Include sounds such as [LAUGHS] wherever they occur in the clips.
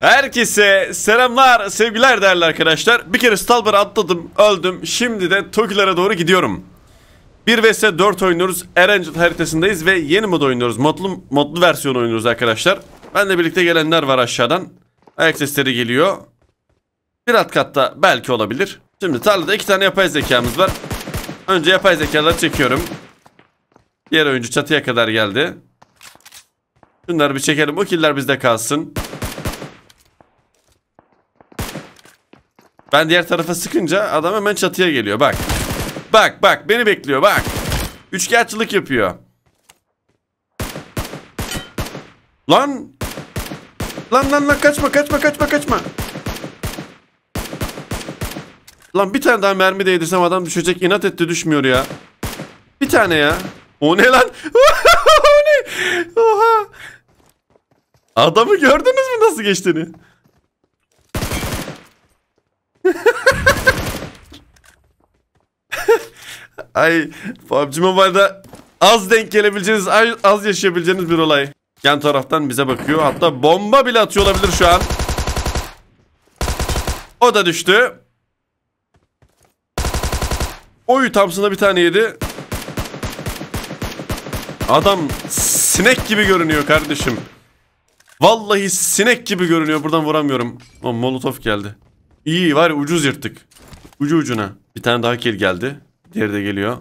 Herkese selamlar, sevgiler değerli arkadaşlar. Bir kere Stalber atladım, öldüm. Şimdi de Tokilere doğru gidiyorum. 1 vs 4 oynuyoruz. Erangel haritasındayız ve yeni mod oynuyoruz. Modlu, modlu versiyon oynuyoruz arkadaşlar. Ben de birlikte gelenler var aşağıdan. Ayak sesleri geliyor. Bir alt katta belki olabilir. Şimdi tarlada iki tane yapay zekamız var. Önce yapay zekaları çekiyorum. Diğer oyuncu çatıya kadar geldi. Şunları bir çekelim. O killer bizde kalsın. Ben diğer tarafa sıkınca adam hemen çatıya geliyor. Bak. Bak bak beni bekliyor bak. Üçkağıtçılık yapıyor. Lan. Lan lan lan kaçma kaçma kaçma kaçma. Lan bir tane daha mermi değdirsem adam düşecek. İnat etti düşmüyor ya. Bir tane ya. O ne lan? [LAUGHS] o ne? Oha. Adamı gördünüz mü nasıl geçtiğini? [LAUGHS] Ay PUBG Mobile'da az denk gelebileceğiniz, az yaşayabileceğiniz bir olay. Yan taraftan bize bakıyor. Hatta bomba bile atıyor olabilir şu an. O da düştü. Oy Thompson'a bir tane yedi. Adam sinek gibi görünüyor kardeşim. Vallahi sinek gibi görünüyor. Buradan vuramıyorum. O Molotov geldi. İyi var ucuz yırttık. Ucu ucuna. Bir tane daha kill geldi. Diğeri de geliyor.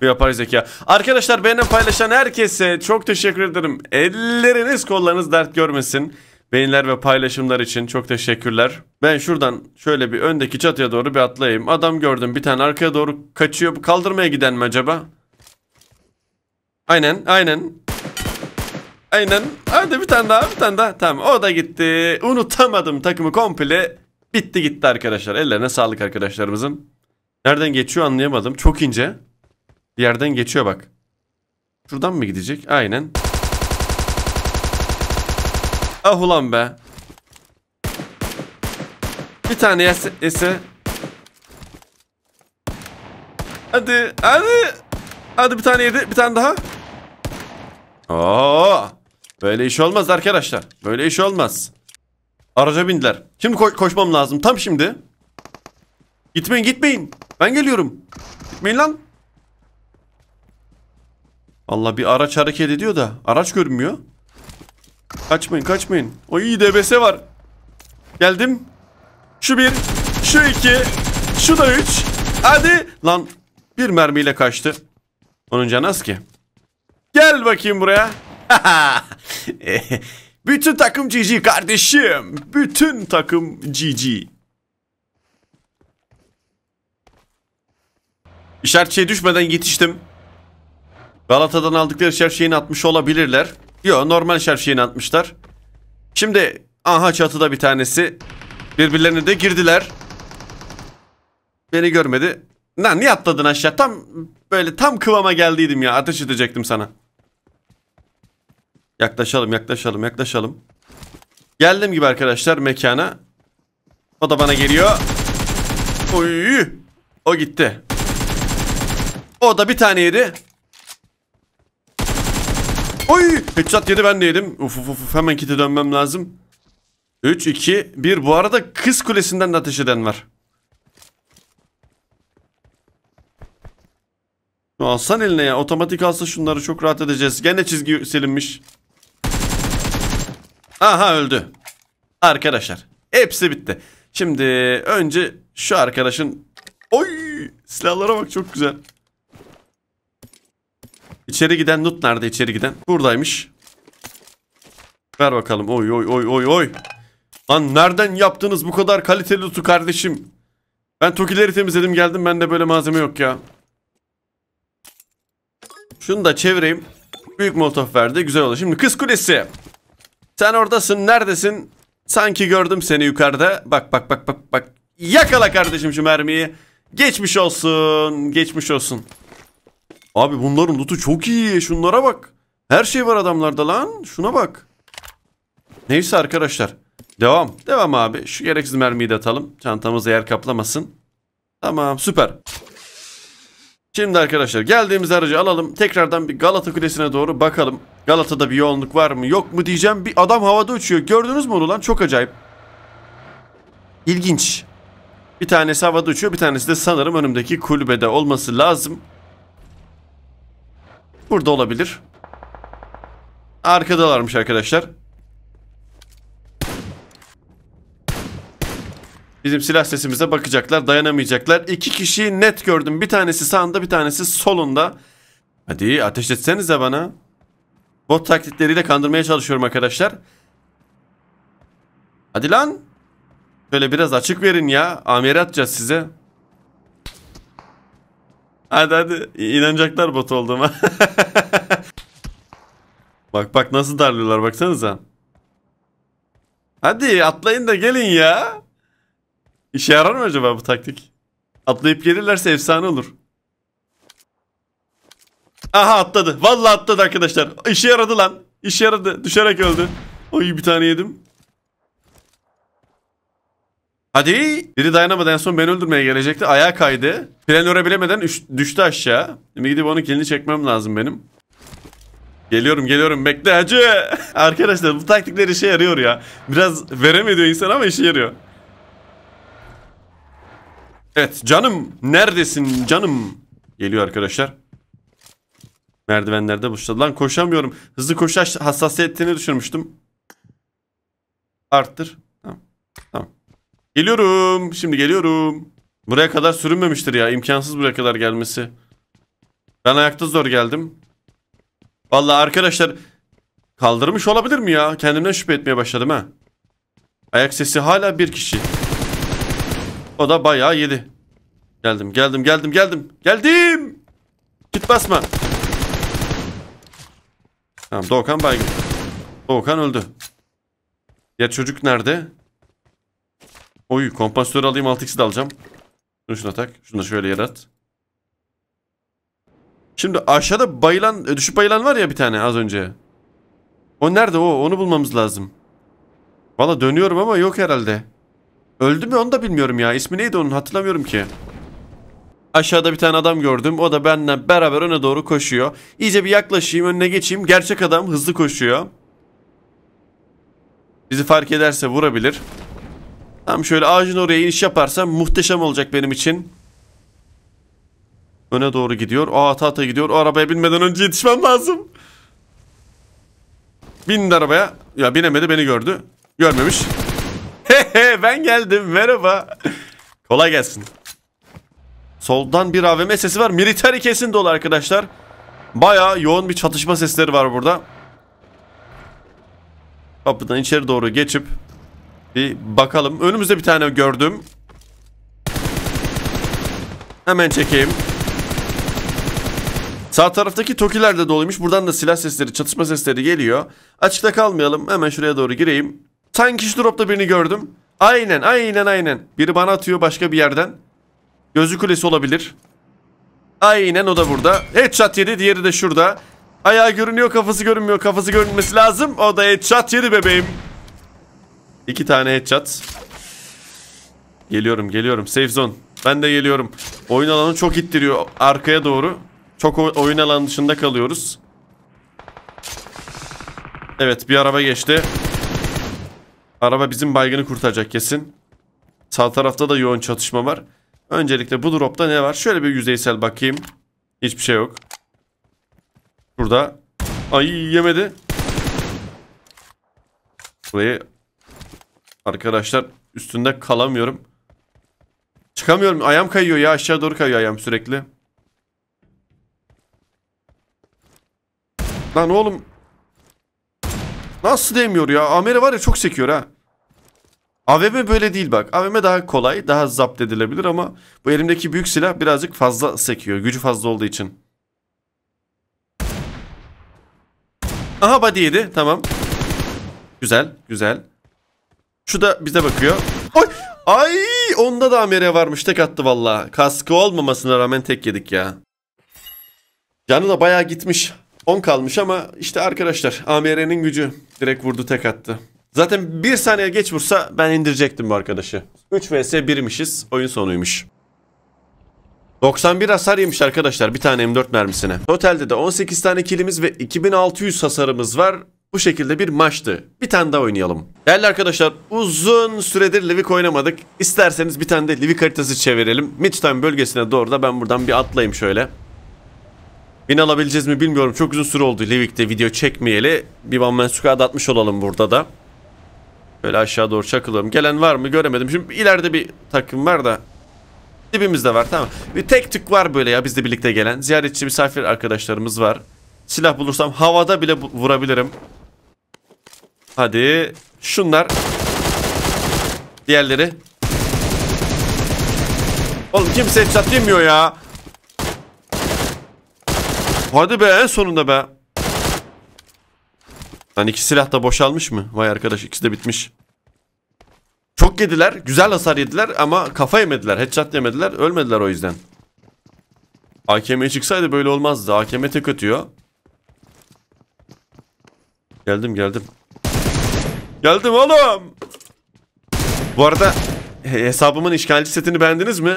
Bu yapay zeka. Arkadaşlar beğenen paylaşan herkese çok teşekkür ederim. Elleriniz kollarınız dert görmesin. Beğeniler ve paylaşımlar için çok teşekkürler. Ben şuradan şöyle bir öndeki çatıya doğru bir atlayayım. Adam gördüm bir tane arkaya doğru kaçıyor. Kaldırmaya giden mi acaba? Aynen aynen. Aynen. Hadi bir tane daha bir tane daha. Tamam o da gitti. Unutamadım takımı komple. Bitti gitti arkadaşlar. Ellerine sağlık arkadaşlarımızın. Nereden geçiyor anlayamadım. Çok ince. yerden geçiyor bak. Şuradan mı gidecek? Aynen. Ah ulan be. Bir tane yese... yese. Hadi. Hadi. Hadi bir tane yedi. Bir tane daha. Oo. Böyle iş olmaz arkadaşlar. Böyle iş olmaz. Araca bindiler. Şimdi ko koşmam lazım. Tam şimdi. Gitmeyin gitmeyin. Ben geliyorum. Gitmeyin lan. Allah bir araç hareket ediyor da. Araç görünmüyor. Kaçmayın kaçmayın. O iyi DBS var. Geldim. Şu bir. Şu iki. Şu da üç. Hadi. Lan bir mermiyle kaçtı. Onun canı az ki. Gel bakayım buraya. [LAUGHS] Eh, bütün takım GG kardeşim. Bütün takım GG. İşaretçiye düşmeden yetiştim. Galata'dan aldıkları şerşeğini atmış olabilirler. Yo normal şerşeğini atmışlar. Şimdi aha çatıda bir tanesi. Birbirlerine de girdiler. Beni görmedi. Lan niye atladın aşağı? Tam böyle tam kıvama geldiydim ya. Ateş edecektim sana. Yaklaşalım yaklaşalım yaklaşalım. Geldim gibi arkadaşlar mekana. O da bana geliyor. Oy. O gitti. O da bir tane yedi. Oy. Headshot yedi ben de yedim. Uf uf uf hemen kite dönmem lazım. 3, 2, 1. Bu arada kız kulesinden de ateş eden var. Alsan eline ya. Otomatik alsa şunları çok rahat edeceğiz. Gene çizgi silinmiş. Aha öldü. Arkadaşlar hepsi bitti. Şimdi önce şu arkadaşın... Oy silahlara bak çok güzel. İçeri giden loot nerede içeri giden? Buradaymış. Ver bakalım. Oy oy oy oy oy. Lan nereden yaptınız bu kadar kaliteli loot'u kardeşim? Ben tokileri temizledim geldim. Bende böyle malzeme yok ya. Şunu da çevireyim. Büyük molotof verdi. Güzel oldu. Şimdi kız kulesi. Sen oradasın neredesin? Sanki gördüm seni yukarıda. Bak bak bak bak bak. Yakala kardeşim şu mermiyi. Geçmiş olsun. Geçmiş olsun. Abi bunların lootu çok iyi. Şunlara bak. Her şey var adamlarda lan. Şuna bak. Neyse arkadaşlar. Devam. Devam abi. Şu gereksiz mermiyi de atalım. Çantamız yer kaplamasın. Tamam süper. Şimdi arkadaşlar geldiğimiz aracı alalım. Tekrardan bir Galata Kulesi'ne doğru bakalım. Galata'da bir yoğunluk var mı yok mu diyeceğim. Bir adam havada uçuyor. Gördünüz mü onu lan? Çok acayip. İlginç. Bir tanesi havada uçuyor. Bir tanesi de sanırım önümdeki kulübede olması lazım. Burada olabilir. Arkadalarmış arkadaşlar. Bizim silah sesimize bakacaklar dayanamayacaklar. İki kişiyi net gördüm. Bir tanesi sağında bir tanesi solunda. Hadi ateş etsenize bana. Bot taktikleriyle kandırmaya çalışıyorum arkadaşlar. Hadi lan. Şöyle biraz açık verin ya. Amiri atacağız size. Hadi hadi. İnanacaklar bot olduğuma. [LAUGHS] bak bak nasıl darlıyorlar baksanıza. Hadi atlayın da gelin ya. İşe yarar mı acaba bu taktik? Atlayıp gelirlerse efsane olur. Aha atladı. Vallahi atladı arkadaşlar. İşe yaradı lan. İşe yaradı. Düşerek öldü. Oy bir tane yedim. Hadi. Biri dayanamadı en son beni öldürmeye gelecekti. Ayağa kaydı. Planöre bilemeden düştü aşağı. Şimdi gidip onun kilini çekmem lazım benim. Geliyorum geliyorum bekle acı. [LAUGHS] Arkadaşlar bu taktikler işe yarıyor ya. Biraz verem insan ama işe yarıyor. Evet canım neredesin canım? Geliyor arkadaşlar. Merdivenlerde boşladı. Lan koşamıyorum. Hızlı koşu hassasiyetini düşürmüştüm. Arttır. Tamam. Tamam. Geliyorum. Şimdi geliyorum. Buraya kadar sürünmemiştir ya. İmkansız buraya kadar gelmesi. Ben ayakta zor geldim. Vallahi arkadaşlar kaldırmış olabilir mi ya? Kendimden şüphe etmeye başladım ha. Ayak sesi hala bir kişi. O da bayağı yedi. Geldim geldim geldim geldim. Geldim. Git basma. Tamam Doğukan baygın. Doğukan öldü. Ya çocuk nerede? Oy kompansatörü alayım 6x'i de alacağım. Şunu şuna tak. Şunu da şöyle yarat. Şimdi aşağıda bayılan, e, düşüp bayılan var ya bir tane az önce. O nerede o? Onu bulmamız lazım. Valla dönüyorum ama yok herhalde. Öldü mü onu da bilmiyorum ya. İsmi neydi onun hatırlamıyorum ki. Aşağıda bir tane adam gördüm. O da benden beraber öne doğru koşuyor. İyice bir yaklaşayım önüne geçeyim. Gerçek adam hızlı koşuyor. Bizi fark ederse vurabilir. Tam şöyle ağacın oraya iniş yaparsam muhteşem olacak benim için. Öne doğru gidiyor. O ata ata gidiyor. O arabaya binmeden önce yetişmem lazım. Bindi arabaya. Ya binemedi beni gördü. Görmemiş. [LAUGHS] ben geldim merhaba. Kolay gelsin. Soldan bir AVM sesi var. Militari kesin dolu arkadaşlar. Baya yoğun bir çatışma sesleri var burada. Kapıdan içeri doğru geçip bir bakalım. Önümüzde bir tane gördüm. Hemen çekeyim. Sağ taraftaki tokiler de doluymuş. Buradan da silah sesleri, çatışma sesleri geliyor. Açıkta kalmayalım. Hemen şuraya doğru gireyim. Tankish dropta birini gördüm. Aynen aynen aynen. Biri bana atıyor başka bir yerden. Gözü kulesi olabilir. Aynen o da burada. Headshot yedi diğeri de şurada. Ayağı görünüyor kafası görünmüyor. Kafası görünmesi lazım. O da headshot yedi bebeğim. İki tane headshot. Geliyorum geliyorum. Safe zone. Ben de geliyorum. Oyun alanı çok ittiriyor arkaya doğru. Çok oyun alanı dışında kalıyoruz. Evet bir araba geçti. Araba bizim baygını kurtaracak kesin. Sağ tarafta da yoğun çatışma var. Öncelikle bu dropta ne var? Şöyle bir yüzeysel bakayım. Hiçbir şey yok. Burada. Ay yemedi. Burayı arkadaşlar üstünde kalamıyorum. Çıkamıyorum. Ayağım kayıyor ya. Aşağı doğru kayıyor ayağım sürekli. Lan oğlum. Nasıl demiyor ya? Ameri var ya çok sekiyor ha. AVM böyle değil bak. AVM daha kolay, daha zapt edilebilir ama bu elimdeki büyük silah birazcık fazla sekiyor. Gücü fazla olduğu için. Aha body yedi. Tamam. Güzel, güzel. Şu da bize bakıyor. Oy! Ay! Onda da amere varmış. Tek attı valla. Kaskı olmamasına rağmen tek yedik ya. Canı da bayağı gitmiş. 10 kalmış ama işte arkadaşlar AMR'nin gücü direkt vurdu tek attı. Zaten bir saniye geç vursa ben indirecektim bu arkadaşı. 3 vs 1'mişiz. Oyun sonuymuş. 91 hasar yemiş arkadaşlar bir tane M4 mermisine. Totalde de 18 tane kilimiz ve 2600 hasarımız var. Bu şekilde bir maçtı. Bir tane daha oynayalım. Değerli arkadaşlar uzun süredir Livik oynamadık. İsterseniz bir tane de Livik haritası çevirelim. Midtime bölgesine doğru da ben buradan bir atlayayım şöyle. Bin alabileceğiz mi bilmiyorum. Çok uzun süre oldu Livik'te video çekmeyeli. Bir Van Mensuk'a atmış olalım burada da. Böyle aşağı doğru çakılıyorum. Gelen var mı göremedim. Şimdi ileride bir takım var da. Dibimizde var tamam. Bir tek tük var böyle ya bizle birlikte gelen. Ziyaretçi misafir arkadaşlarımız var. Silah bulursam havada bile vurabilirim. Hadi. Şunlar. Diğerleri. Oğlum kimse headshot yemiyor ya. Hadi be en sonunda be. Lan iki silah da boşalmış mı? Vay arkadaş ikisi de bitmiş. Çok yediler. Güzel hasar yediler ama kafa yemediler. Headshot yemediler. Ölmediler o yüzden. AKM'ye çıksaydı böyle olmazdı. AKM tek atıyor. Geldim geldim. Geldim oğlum. Bu arada hesabımın işgalci setini beğendiniz mi?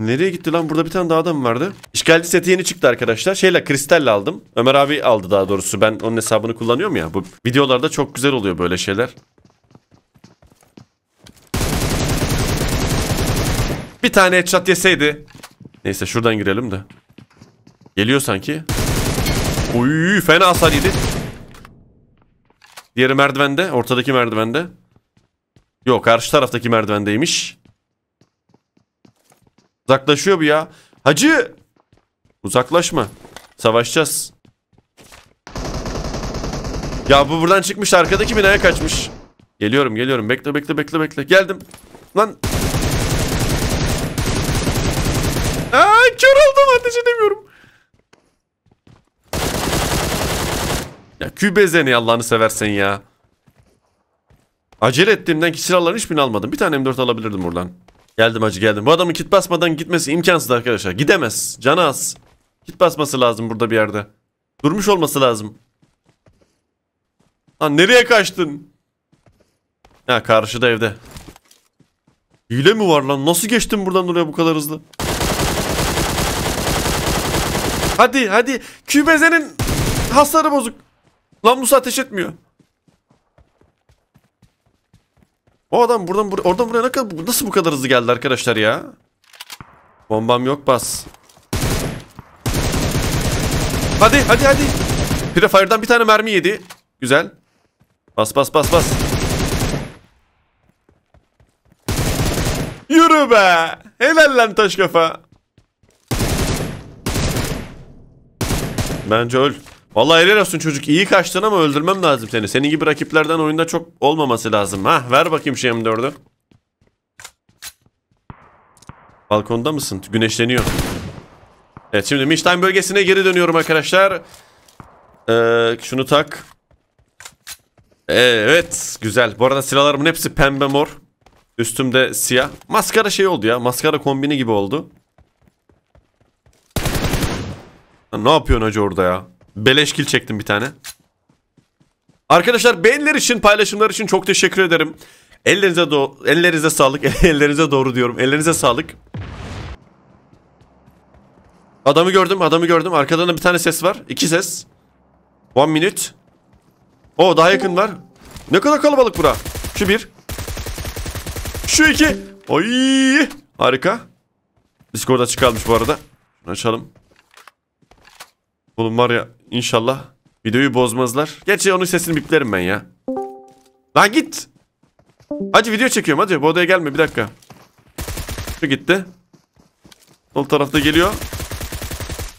Nereye gitti lan? Burada bir tane daha adam vardı. İşgalci seti yeni çıktı arkadaşlar. Şeyle kristalle aldım. Ömer abi aldı daha doğrusu. Ben onun hesabını kullanıyorum ya. Bu videolarda çok güzel oluyor böyle şeyler. Bir tane headshot yeseydi. Neyse şuradan girelim de. Geliyor sanki. Uy fena hasar yedi. Diğeri merdivende. Ortadaki merdivende. Yok karşı taraftaki merdivendeymiş. Uzaklaşıyor bu ya. Hacı! Uzaklaşma. Savaşacağız. Ya bu buradan çıkmış arkadaki binaya kaçmış. Geliyorum geliyorum. Bekle bekle bekle bekle. Geldim. Lan. Aa, kör oldum ateş edemiyorum. Ya kübezeni Allah'ını seversen ya. Acele ettiğimden ki silahların hiçbirini almadım. Bir tane M4 alabilirdim buradan. Geldim acı geldim. Bu adamın kit basmadan gitmesi imkansız arkadaşlar. Gidemez. Canı az. Kit basması lazım burada bir yerde. Durmuş olması lazım. Lan nereye kaçtın? Ya karşıda evde. Hile mi var lan? Nasıl geçtin buradan oraya bu kadar hızlı? Hadi hadi. Kübezenin hasarı bozuk. Lan Musa ateş etmiyor. O adam buradan bur oradan buraya kadar, nasıl bu kadar hızlı geldi arkadaşlar ya? Bombam yok bas. Hadi hadi hadi. Prefire'dan bir tane mermi yedi. Güzel. Bas bas bas bas. Yürü be. Helal lan taş kafa. Bence öl. Vallahi helal olsun çocuk iyi kaçtın ama öldürmem lazım seni. Senin gibi rakiplerden oyunda çok olmaması lazım. Ha ver bakayım şu M4'ü. Balkonda mısın? Güneşleniyor. Evet şimdi Miştime bölgesine geri dönüyorum arkadaşlar. Ee, şunu tak. Evet güzel. Bu arada silahlarımın hepsi pembe mor. Üstümde siyah. Maskara şey oldu ya. Maskara kombini gibi oldu. Ne yapıyorsun hacı orada ya? Beleş Beleşkil çektim bir tane. Arkadaşlar beğeniler için, paylaşımlar için çok teşekkür ederim. Ellerinize do ellerinize sağlık. [LAUGHS] ellerinize doğru diyorum. Ellerinize sağlık. Adamı gördüm, adamı gördüm. Arkadan da bir tane ses var. İki ses. One minute. O daha yakın var. Ne kadar kalabalık bura. Şu bir. Şu iki. Ay! Harika. Discord'a çıkarmış bu arada. Açalım. Oğlum var ya İnşallah videoyu bozmazlar. Gerçi onun sesini biplerim ben ya. Lan git. Hacı video çekiyorum hacı. Bu odaya gelme bir dakika. Şu gitti. Sol tarafta geliyor.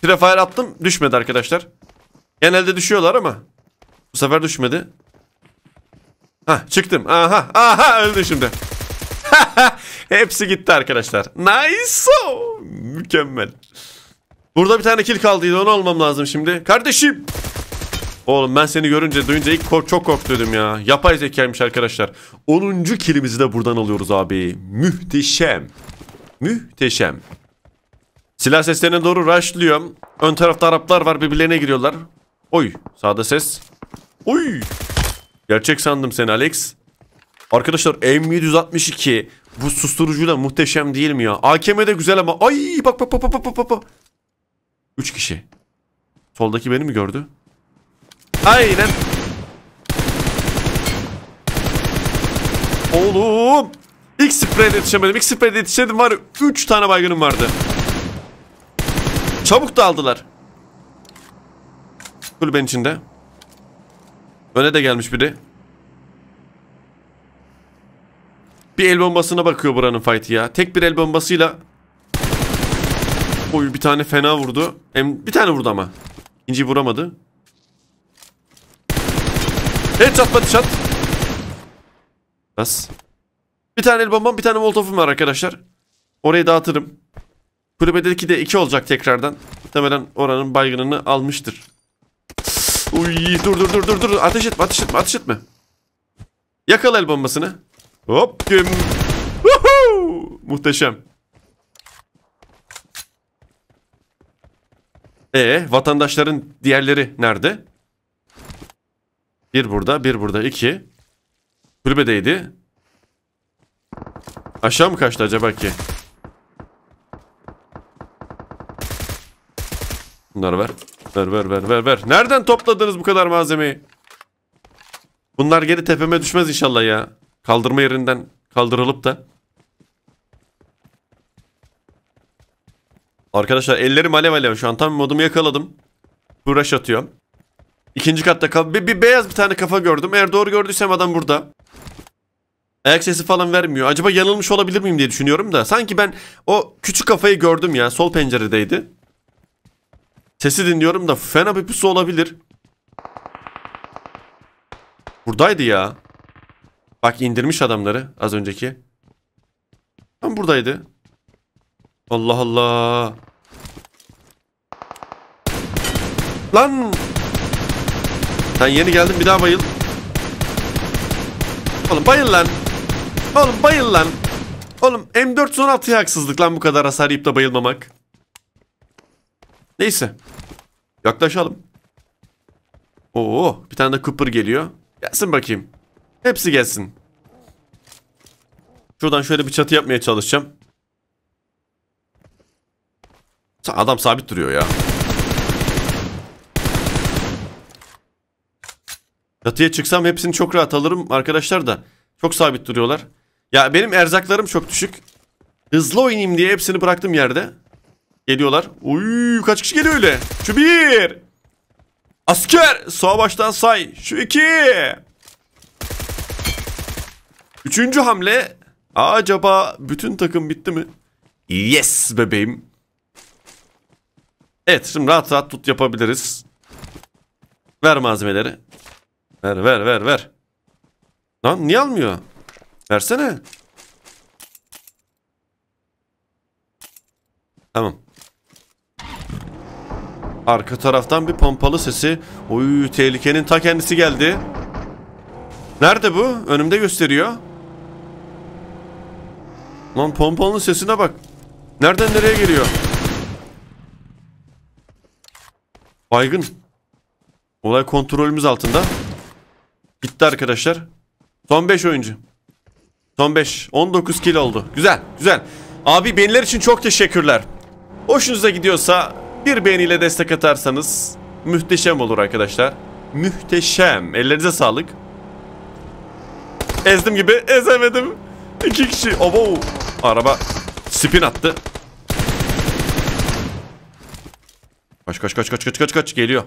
Trefire attım. Düşmedi arkadaşlar. Genelde düşüyorlar ama. Bu sefer düşmedi. Ha çıktım. Aha aha öldü şimdi. [LAUGHS] Hepsi gitti arkadaşlar. Nice. Mükemmel. Burada bir tane kill kaldıydı onu almam lazım şimdi. Kardeşim. Oğlum ben seni görünce duyunca ilk kork çok korktuydum ya. Yapay zekaymış arkadaşlar. 10. killimizi de buradan alıyoruz abi. Mühteşem. Mühteşem. Silah seslerine doğru rushlıyorum. Ön tarafta Araplar var birbirlerine giriyorlar. Oy sağda ses. Oy. Gerçek sandım seni Alex. Arkadaşlar M762 bu susturucuyla muhteşem değil mi ya? AKM de güzel ama ay bak bak bak bak bak bak. Üç kişi. Soldaki beni mi gördü? Aynen. Oğlum. İlk spreyde yetişemedim. İlk spreyde yetişemedim var. Üç tane baygınım vardı. Çabuk da aldılar. Kulübenin içinde. Öne de gelmiş biri. Bir el bombasına bakıyor buranın fight'i ya. Tek bir el bombasıyla Oy bir tane fena vurdu. Hem bir tane vurdu ama. İkinciyi vuramadı. Headshot batı shot. Bas. Bir tane el bombam bir tane voltofum var arkadaşlar. Orayı dağıtırım. Kulübedeki de 2 olacak tekrardan. Muhtemelen oranın baygınını almıştır. Uy dur dur dur dur dur. Ateş etme ateş etme ateş etme. Yakala el bombasını. Hop güm. Muhteşem. E vatandaşların diğerleri nerede? Bir burada, bir burada, iki. Kulübedeydi. Aşağı mı kaçtı acaba ki? Bunları ver. Ver ver ver ver ver. Nereden topladınız bu kadar malzemeyi? Bunlar geri tepeme düşmez inşallah ya. Kaldırma yerinden kaldırılıp da. Arkadaşlar ellerim alev alev şu an tam modumu yakaladım. Uğraş atıyor. İkinci katta bir, bir beyaz bir tane kafa gördüm. Eğer doğru gördüysem adam burada. Ayak sesi falan vermiyor. Acaba yanılmış olabilir miyim diye düşünüyorum da. Sanki ben o küçük kafayı gördüm ya. Sol penceredeydi. Sesi dinliyorum da fena bir pusu olabilir. Buradaydı ya. Bak indirmiş adamları az önceki. Tam buradaydı. Allah Allah. Lan. Sen yeni geldin bir daha bayıl. Oğlum bayıl lan. Oğlum bayıl lan. Oğlum M4 son attığı haksızlık lan bu kadar hasar yiyip de bayılmamak. Neyse. Yaklaşalım. Oo, bir tane de Cooper geliyor. Gelsin bakayım. Hepsi gelsin. Şuradan şöyle bir çatı yapmaya çalışacağım. Adam sabit duruyor ya. Çatıya çıksam hepsini çok rahat alırım arkadaşlar da. Çok sabit duruyorlar. Ya benim erzaklarım çok düşük. Hızlı oynayayım diye hepsini bıraktım yerde. Geliyorlar. Uy kaç kişi geliyor öyle? Şu bir. Asker. Savaştan say. Şu iki. Üçüncü hamle. Acaba bütün takım bitti mi? Yes bebeğim. Evet şimdi rahat rahat tut yapabiliriz. Ver malzemeleri. Ver ver ver ver. Lan niye almıyor? Versene. Tamam. Arka taraftan bir pompalı sesi. Oy tehlikenin ta kendisi geldi. Nerede bu? Önümde gösteriyor. Lan pompalının sesine bak. Nereden nereye geliyor? Baygın. Olay kontrolümüz altında. Bitti arkadaşlar. Son 5 oyuncu. Son 5. 19 kill oldu. Güzel. Güzel. Abi beğeniler için çok teşekkürler. Hoşunuza gidiyorsa bir beğeniyle destek atarsanız muhteşem olur arkadaşlar. Muhteşem. Ellerinize sağlık. Ezdim gibi ezemedim. İki kişi. Obo. Araba spin attı. Kaç kaç kaç kaç kaç kaç kaç geliyor.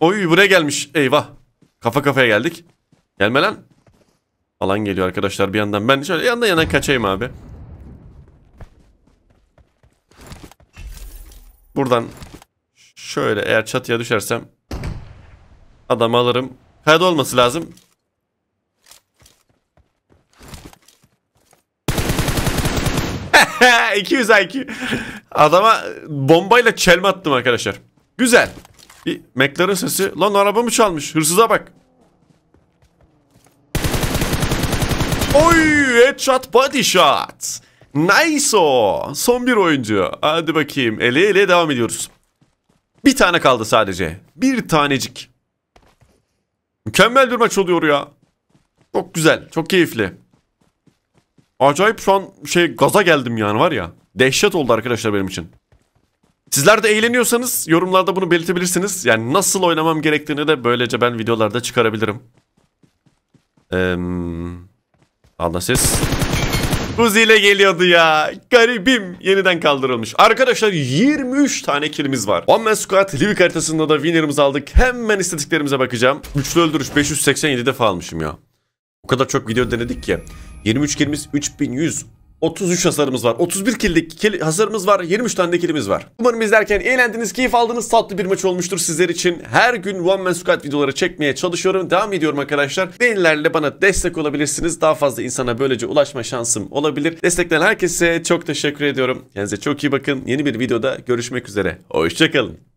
Oy buraya gelmiş. Eyvah. Kafa kafaya geldik. Gelme lan. Alan geliyor arkadaşlar bir yandan. Ben şöyle yandan yana kaçayım abi. Buradan şöyle eğer çatıya düşersem adamı alırım. Kayada olması lazım. 200 [LAUGHS] IQ. Adama bombayla çelme attım arkadaşlar. Güzel. Bir McLaren sesi. Lan arabamı çalmış. Hırsıza bak. Oy headshot body shot. Nice o. Son bir oyuncu. Hadi bakayım. Ele ele devam ediyoruz. Bir tane kaldı sadece. Bir tanecik. Mükemmel bir maç oluyor ya. Çok güzel. Çok keyifli. Acayip şu an şey gaza geldim yani var ya. Dehşet oldu arkadaşlar benim için. Sizler de eğleniyorsanız yorumlarda bunu belirtebilirsiniz. Yani nasıl oynamam gerektiğini de böylece ben videolarda çıkarabilirim. Ee, Allah ses. Uzi ile geliyordu ya. Garibim. Yeniden kaldırılmış. Arkadaşlar 23 tane kilimiz var. One Man Squad Livik haritasında da winner'ımızı aldık. Hemen istediklerimize bakacağım. Güçlü öldürüş 587 defa almışım ya. O kadar çok video denedik ki. 23 kilimiz 3100. 33 hasarımız var. 31 killik kil hasarımız var. 23 tane de kilimiz var. Umarım izlerken eğlendiniz, keyif aldınız. Tatlı bir maç olmuştur sizler için. Her gün One Man Squad videoları çekmeye çalışıyorum. Devam ediyorum arkadaşlar. Beğenilerle bana destek olabilirsiniz. Daha fazla insana böylece ulaşma şansım olabilir. Destekleyen herkese çok teşekkür ediyorum. Kendinize çok iyi bakın. Yeni bir videoda görüşmek üzere. Hoşçakalın.